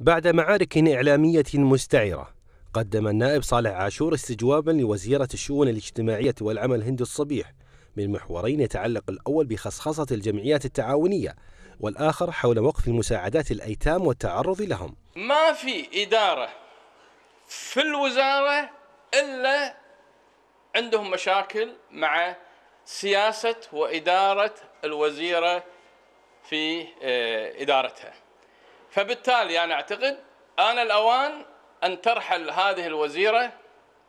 بعد معارك إعلامية مستعرة قدم النائب صالح عاشور استجوابا لوزيرة الشؤون الاجتماعية والعمل هند الصبيح من محورين يتعلق الأول بخصخصة الجمعيات التعاونية والآخر حول وقف المساعدات الأيتام والتعرض لهم ما في إدارة في الوزارة إلا عندهم مشاكل مع سياسة وإدارة الوزيرة في آه، إدارتها فبالتالي انا يعني اعتقد ان الاوان ان ترحل هذه الوزيره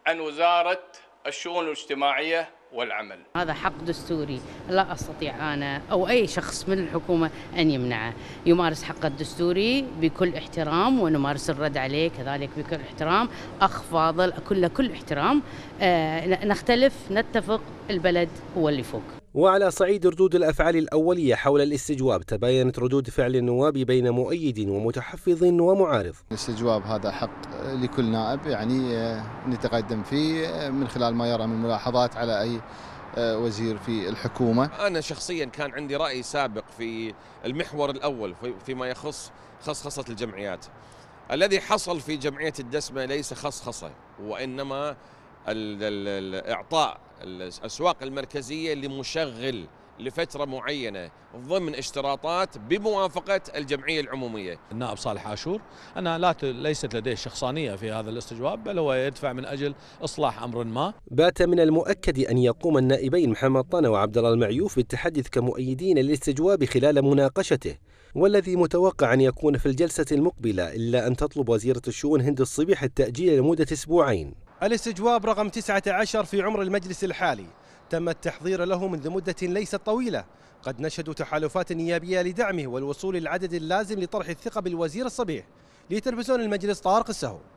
عن وزاره الشؤون الاجتماعيه والعمل. هذا حق دستوري لا استطيع انا او اي شخص من الحكومه ان يمنعه، يمارس حقه الدستوري بكل احترام ونمارس الرد عليه كذلك بكل احترام، اخ فاضل اكون له كل احترام، آه نختلف نتفق البلد هو اللي فوق. وعلى صعيد ردود الأفعال الأولية حول الاستجواب تباينت ردود فعل النواب بين مؤيد ومتحفظ ومعارض الاستجواب هذا حق لكل نائب يعني آه، نتقدم فيه آه، من خلال ما يرى من ملاحظات على أي آه، وزير في الحكومة أنا شخصيا كان عندي رأي سابق في المحور الأول فيما يخص خصخصة الجمعيات الذي حصل في جمعية الدسمة ليس خصخصة وإنما اعطاء الاسواق المركزيه لمشغل لفتره معينه ضمن اشتراطات بموافقه الجمعيه العموميه. النائب صالح عاشور انا لا ليست لديه شخصانيه في هذا الاستجواب بل هو يدفع من اجل اصلاح امر ما. بات من المؤكد ان يقوم النائبين محمد طنا وعبد الله المعيوف بالتحدث كمؤيدين للاستجواب خلال مناقشته. والذي متوقع أن يكون في الجلسة المقبلة إلا أن تطلب وزيرة الشؤون هند الصبيح التأجيل لمدة أسبوعين الاستجواب رقم 19 في عمر المجلس الحالي تم التحضير له منذ مدة ليست طويلة قد نشدوا تحالفات نيابية لدعمه والوصول للعدد اللازم لطرح الثقة بالوزير الصبيح لتلفزيون المجلس طارق السهو